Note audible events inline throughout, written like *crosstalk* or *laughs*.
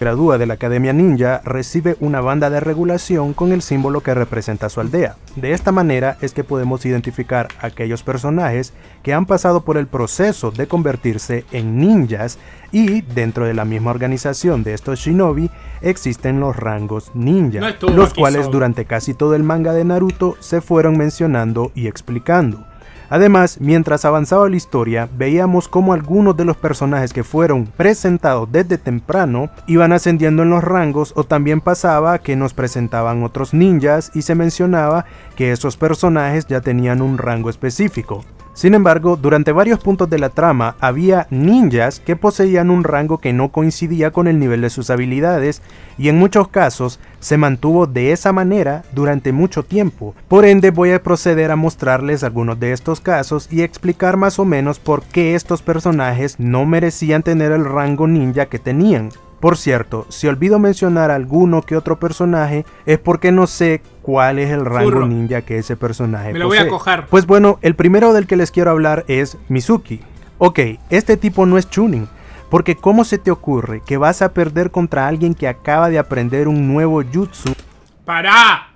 Gradúa de la Academia Ninja, recibe una banda de regulación con el símbolo que representa su aldea. De esta manera es que podemos identificar aquellos personajes que han pasado por el proceso de convertirse en ninjas y dentro de la misma organización de estos shinobi existen los rangos ninja, los cuales durante casi todo el manga de Naruto se fueron mencionando y explicando. Además, mientras avanzaba la historia, veíamos cómo algunos de los personajes que fueron presentados desde temprano iban ascendiendo en los rangos o también pasaba que nos presentaban otros ninjas y se mencionaba que esos personajes ya tenían un rango específico. Sin embargo, durante varios puntos de la trama había ninjas que poseían un rango que no coincidía con el nivel de sus habilidades y en muchos casos se mantuvo de esa manera durante mucho tiempo. Por ende voy a proceder a mostrarles algunos de estos casos y explicar más o menos por qué estos personajes no merecían tener el rango ninja que tenían. Por cierto, si olvido mencionar alguno que otro personaje, es porque no sé cuál es el rango ninja que ese personaje Me lo voy a cojar. Pues bueno, el primero del que les quiero hablar es Mizuki. Ok, este tipo no es Chunin, porque ¿cómo se te ocurre que vas a perder contra alguien que acaba de aprender un nuevo jutsu? ¡Para!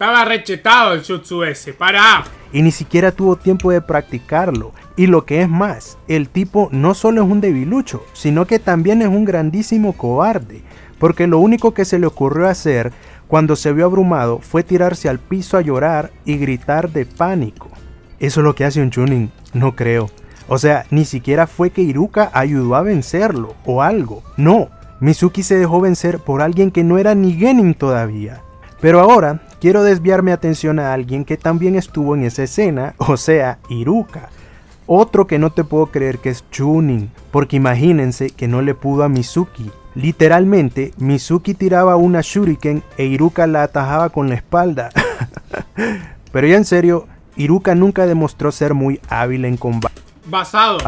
Estaba rechetado el jutsu ese, para. Y ni siquiera tuvo tiempo de practicarlo. Y lo que es más, el tipo no solo es un debilucho, sino que también es un grandísimo cobarde. Porque lo único que se le ocurrió hacer cuando se vio abrumado fue tirarse al piso a llorar y gritar de pánico. Eso es lo que hace un Chunin, no creo. O sea, ni siquiera fue que Iruka ayudó a vencerlo o algo. No, Mizuki se dejó vencer por alguien que no era ni Genin todavía. Pero ahora quiero desviar mi atención a alguien que también estuvo en esa escena, *laughs* o sea, Iruka. Otro que no te puedo creer que es Chunin, porque imagínense que no le pudo a Mizuki. Literalmente, Mizuki tiraba una shuriken e Iruka la atajaba con la espalda. *laughs* Pero ya en serio, Iruka nunca demostró ser muy hábil en combate. Basado.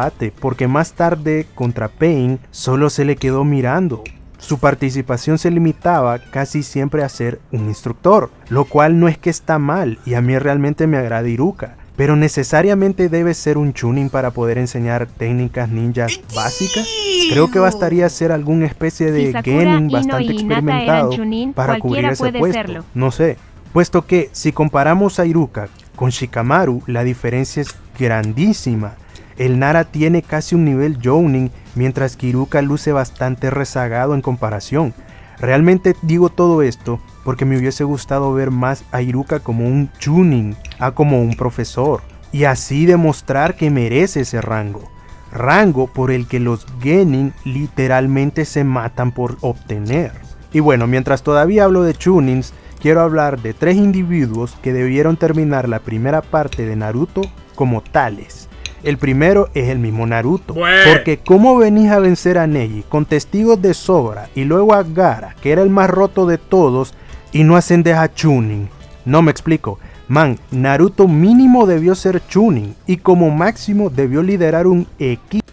Porque más tarde, contra Pain, solo se le quedó mirando. Su participación se limitaba casi siempre a ser un instructor, lo cual no es que está mal y a mí realmente me agrada Iruka, pero necesariamente debe ser un chunin para poder enseñar técnicas ninjas básicas. Creo que bastaría ser alguna especie de genin bastante experimentado para cubrir ese puesto. No sé. Puesto que si comparamos a Iruka con Shikamaru, la diferencia es grandísima. El Nara tiene casi un nivel Jonin, mientras que Iruka luce bastante rezagado en comparación. Realmente digo todo esto porque me hubiese gustado ver más a Iruka como un Chunin, a como un profesor, y así demostrar que merece ese rango. Rango por el que los Genin literalmente se matan por obtener. Y bueno, mientras todavía hablo de Chunins, quiero hablar de tres individuos que debieron terminar la primera parte de Naruto como tales. El primero es el mismo Naruto. Porque ¿cómo venís a vencer a Neji con testigos de sobra y luego a Gara, que era el más roto de todos, y no ascendes a Chunin? No me explico. Man, Naruto mínimo debió ser Chunin y como máximo debió liderar un equipo.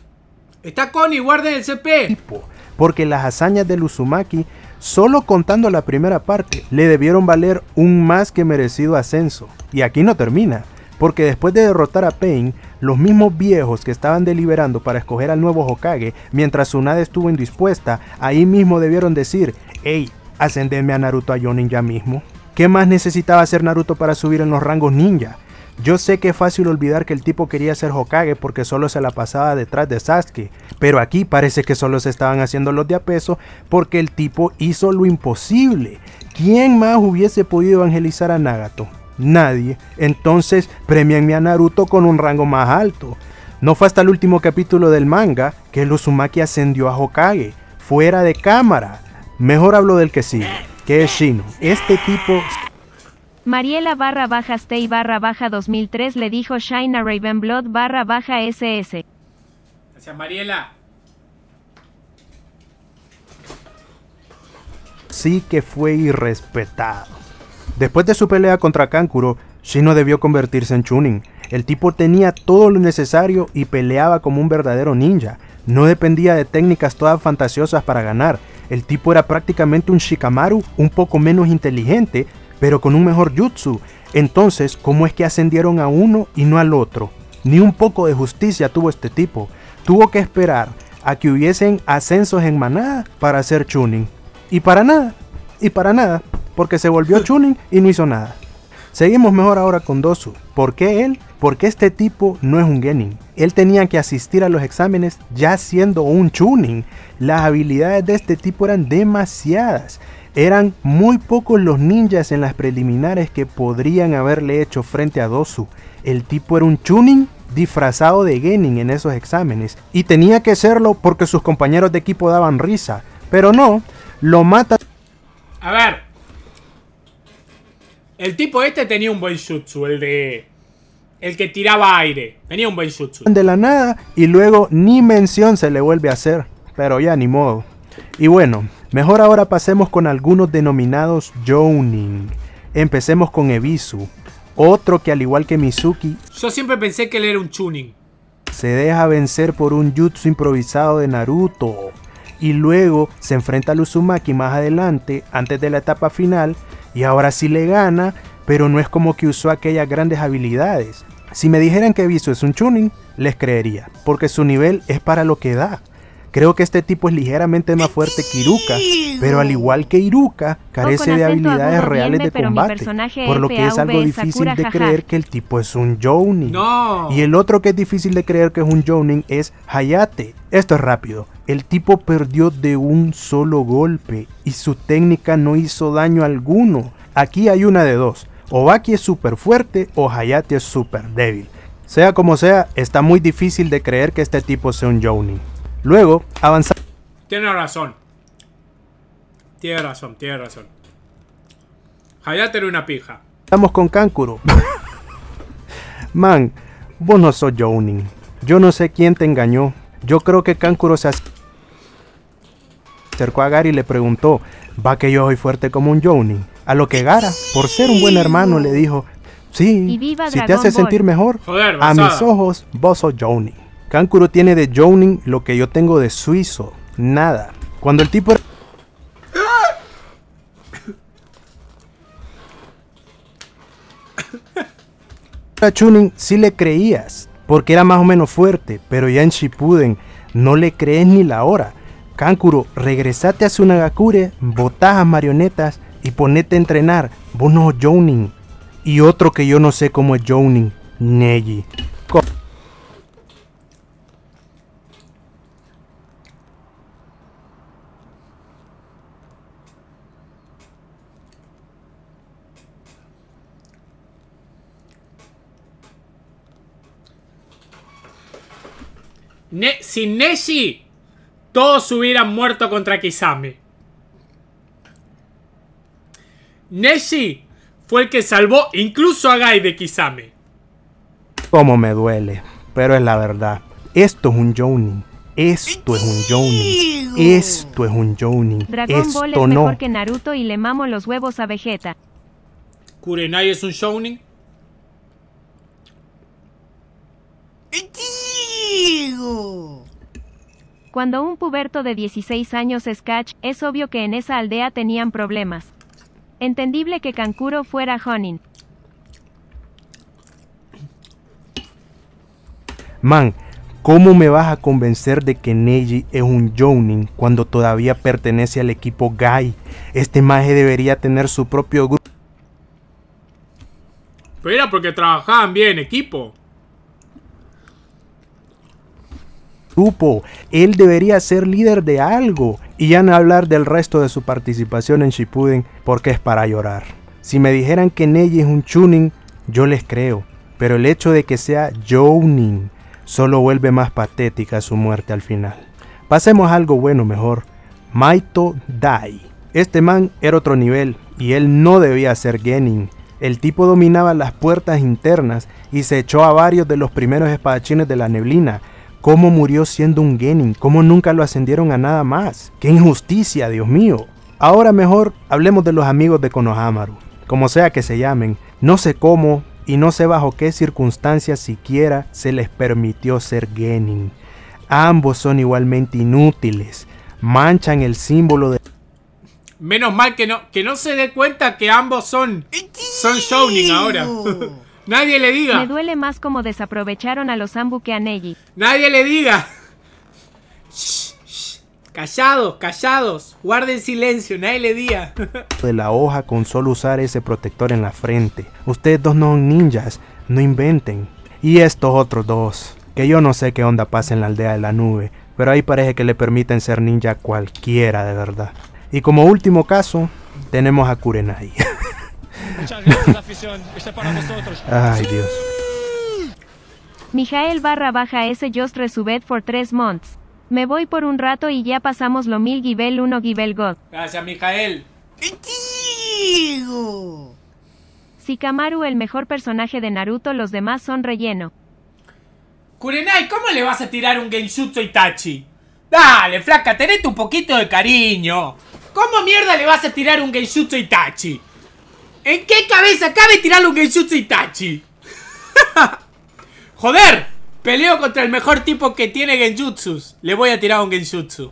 Está Connie, guarden el CP. Porque las hazañas de Uzumaki, solo contando la primera parte, le debieron valer un más que merecido ascenso. Y aquí no termina porque después de derrotar a Pain, los mismos viejos que estaban deliberando para escoger al nuevo Hokage mientras Tsunade estuvo indispuesta, ahí mismo debieron decir, hey, ascendeme a Naruto a Jonin ya mismo. ¿Qué más necesitaba hacer Naruto para subir en los rangos ninja? Yo sé que es fácil olvidar que el tipo quería ser Hokage porque solo se la pasaba detrás de Sasuke, pero aquí parece que solo se estaban haciendo los de a peso porque el tipo hizo lo imposible. ¿Quién más hubiese podido evangelizar a Nagato? nadie. Entonces, premianme a Naruto con un rango más alto. No fue hasta el último capítulo del manga que el Uzumaki ascendió a Hokage, fuera de cámara. Mejor hablo del que sigue, que es Shino. Este tipo... Mariela barra baja Stay barra baja 2003 le dijo Shina Ravenblood barra baja SS. Gracias Mariela. Sí que fue irrespetado. Después de su pelea contra Kankuro, Shino debió convertirse en Chunin. El tipo tenía todo lo necesario y peleaba como un verdadero ninja. No dependía de técnicas todas fantasiosas para ganar. El tipo era prácticamente un Shikamaru un poco menos inteligente, pero con un mejor jutsu. Entonces, ¿cómo es que ascendieron a uno y no al otro? Ni un poco de justicia tuvo este tipo. Tuvo que esperar a que hubiesen ascensos en manada para ser Chunin. Y para nada, y para nada porque se volvió Chunin y no hizo nada. Seguimos mejor ahora con Dosu. ¿Por qué él? Porque este tipo no es un Genin. Él tenía que asistir a los exámenes ya siendo un Chunin. Las habilidades de este tipo eran demasiadas. Eran muy pocos los ninjas en las preliminares que podrían haberle hecho frente a Dosu. El tipo era un Chunin disfrazado de Genin en esos exámenes. Y tenía que serlo porque sus compañeros de equipo daban risa. Pero no, lo mata. A ver, el tipo este tenía un buen jutsu, el de... El que tiraba aire. Tenía un buen jutsu. De la nada y luego ni mención se le vuelve a hacer. Pero ya, ni modo. Y bueno, mejor ahora pasemos con algunos denominados Jonin. Empecemos con Ebisu, otro que al igual que Mizuki... Yo siempre pensé que él era un Chunin. Se deja vencer por un jutsu improvisado de Naruto. Y luego se enfrenta a Uzumaki más adelante, antes de la etapa final, y ahora sí le gana, pero no es como que usó aquellas grandes habilidades. Si me dijeran que Viso es un Chunin, les creería, porque su nivel es para lo que da. Creo que este tipo es ligeramente más fuerte que Iruka, pero al igual que Iruka, carece de habilidades reales de combate, por lo que es algo difícil de creer que el tipo es un Jounin. Y el otro que es difícil de creer que es un Jounin es Hayate. Esto es rápido. El tipo perdió de un solo golpe y su técnica no hizo daño alguno. Aquí hay una de dos. O es súper fuerte o Hayate es súper débil. Sea como sea, está muy difícil de creer que este tipo sea un Jounin. Luego, avanzar. Tiene razón. Tiene razón, tiene razón. Hayate una pija. Estamos con Kankuro. *laughs* Man, vos no sos Yo no sé quién te engañó. Yo creo que Kankuro se acercó a Gary y le preguntó, ¿va que yo soy fuerte como un Jounin? A lo que Gara, por ser un buen hermano, le dijo, sí, si te hace sentir mejor, a mis ojos, vos sos Jounin. Kankuro tiene de Jonin lo que yo tengo de suizo, nada. Cuando el tipo... *coughs* A Chunin sí le creías, porque era más o menos fuerte, pero ya en Shippuden no le crees ni la hora. Kankuro, regresate a Sunagakure, botás a marionetas y ponete a entrenar. Vos no, Y otro que yo no sé cómo es Jonin, Negi. sin Neji, todos hubieran muerto contra Kisame. Neji fue el que salvó incluso a Gai de Kisame. Como me duele, pero es la verdad. Esto es un Jonin. Esto es un Jonin. Esto es un Jonin. Dragon Ball es mejor que Naruto y le mamo los huevos a Vegeta. Kurenai es un Shounen. Cuando un puberto de 16 años es Catch, es obvio que en esa aldea tenían problemas. Entendible que Kankuro fuera Honin. Man, ¿cómo me vas a convencer de que Neji es un Jonin cuando todavía pertenece al equipo Gai? Este maje debería tener su propio grupo. Pero porque trabajaban bien equipo. grupo. Él debería ser líder de algo. Y ya no hablar del resto de su participación en Shippuden porque es para llorar. Si me dijeran que Neji es un Chunin, yo les creo. Pero el hecho de que sea Jonin solo vuelve más patética su muerte al final. Pasemos a algo bueno mejor. Maito Dai. Este man era otro nivel y él no debía ser Genin. El tipo dominaba las puertas internas y se echó a varios de los primeros espadachines de la neblina, cómo murió siendo un genin, cómo nunca lo ascendieron a nada más. ¡Qué injusticia, Dios mío! Ahora mejor hablemos de los amigos de Konohamaru, como sea que se llamen. No sé cómo y no sé bajo qué circunstancias siquiera se les permitió ser genin. Ambos son igualmente inútiles, manchan el símbolo de... Menos mal que no, que no se dé cuenta que ambos son, son shouning ahora. Nadie le diga. Me duele más como desaprovecharon a los Ambu que a Neji. Nadie le diga. Callados, callados. Guarden silencio, nadie le diga. *laughs* De la hoja con solo usar ese protector en la frente. Ustedes dos no son ninjas, no inventen. Y estos otros dos, que yo no sé qué onda pasa en la aldea de la nube, pero ahí parece que le permiten ser ninja cualquiera de verdad. Y como último caso, tenemos a Kurenai. *laughs* Muchas gracias, afición. Está para vosotros. Ay, Dios. Mijael barra baja ese just resubed for 3 months. Me voy por un rato y ya pasamos lo mil givel 1 Gibel God. Gracias, Mijael. Si Kamaru el mejor personaje de Naruto, los demás son relleno. Kurenai, ¿cómo le vas a tirar un Genshutsu Itachi? Dale, flaca, tenete un poquito de cariño. ¿Cómo mierda le vas a tirar un Genshutsu Itachi? ¿En qué cabeza cabe tirar un Genjutsu Itachi? *laughs* ¡Joder! Peleo contra el mejor tipo que tiene Genjutsu. Le voy a tirar un Genjutsu.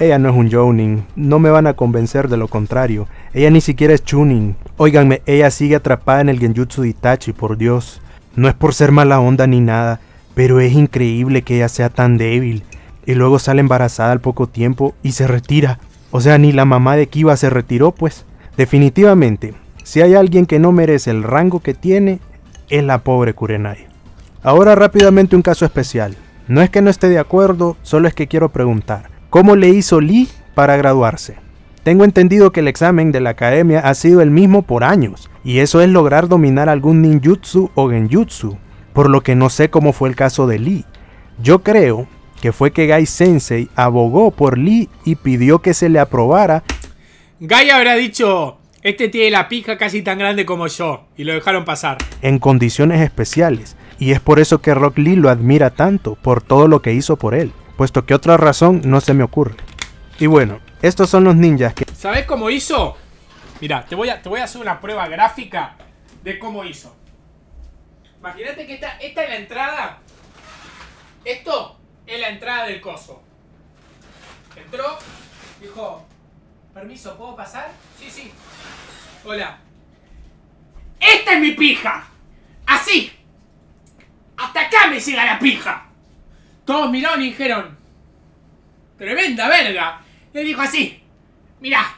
Ella no es un Jounin. No me van a convencer de lo contrario. Ella ni siquiera es Chunin. Óiganme, ella sigue atrapada en el Genjutsu de Itachi, por Dios. No es por ser mala onda ni nada, pero es increíble que ella sea tan débil. Y luego sale embarazada al poco tiempo y se retira. O sea, ni la mamá de Kiba se retiró, pues. Definitivamente, si hay alguien que no merece el rango que tiene, es la pobre Kurenai. Ahora rápidamente un caso especial. No es que no esté de acuerdo, solo es que quiero preguntar. ¿Cómo le hizo Lee para graduarse? Tengo entendido que el examen de la academia ha sido el mismo por años, y eso es lograr dominar algún ninjutsu o genjutsu, por lo que no sé cómo fue el caso de Lee. Yo creo que fue que Gai Sensei abogó por Lee y pidió que se le aprobara. Gai habrá dicho, este tiene la pija casi tan grande como yo, y lo dejaron pasar. En condiciones especiales, y es por eso que Rock Lee lo admira tanto, por todo lo que hizo por él, puesto que otra razón no se me ocurre. Y bueno, estos son los ninjas que... ¿Sabes cómo hizo? Mira, te voy, a, te voy a hacer una prueba gráfica de cómo hizo. Imagínate que esta, esta es la entrada. Esto es la entrada del coso. Entró, dijo, permiso, ¿puedo pasar? Sí, sí. Hola. Esta es mi pija. Así. Hasta acá me llega la pija. Todos miraron y dijeron, tremenda verga. Le dijo así, mirá,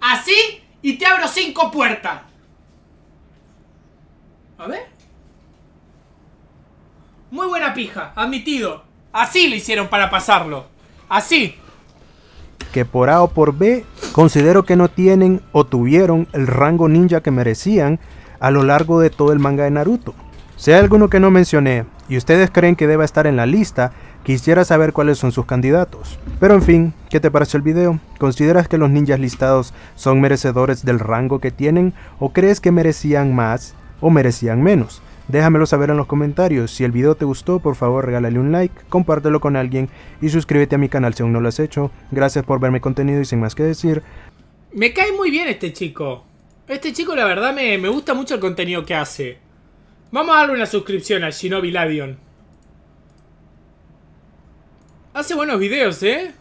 así y te abro cinco puertas. A ver. Muy buena pija, admitido. Así lo hicieron para pasarlo. Así. Que por A o por B considero que no tienen o tuvieron el rango ninja que merecían a lo largo de todo el manga de Naruto. Si hay alguno que no mencioné y ustedes creen que deba estar en la lista, quisiera saber cuáles son sus candidatos. Pero en fin, ¿qué te pareció el video? ¿Consideras que los ninjas listados son merecedores del rango que tienen o crees que merecían más o merecían menos? Déjamelo saber en los comentarios, si el video te gustó por favor regálale un like, compártelo con alguien y suscríbete a mi canal si aún no lo has hecho. Gracias por ver mi contenido y sin más que decir. Me cae muy bien este chico. Este chico la verdad me, me gusta mucho el contenido que hace. Vamos a darle una suscripción a Shinobi Ladion. Hace buenos videos, ¿eh?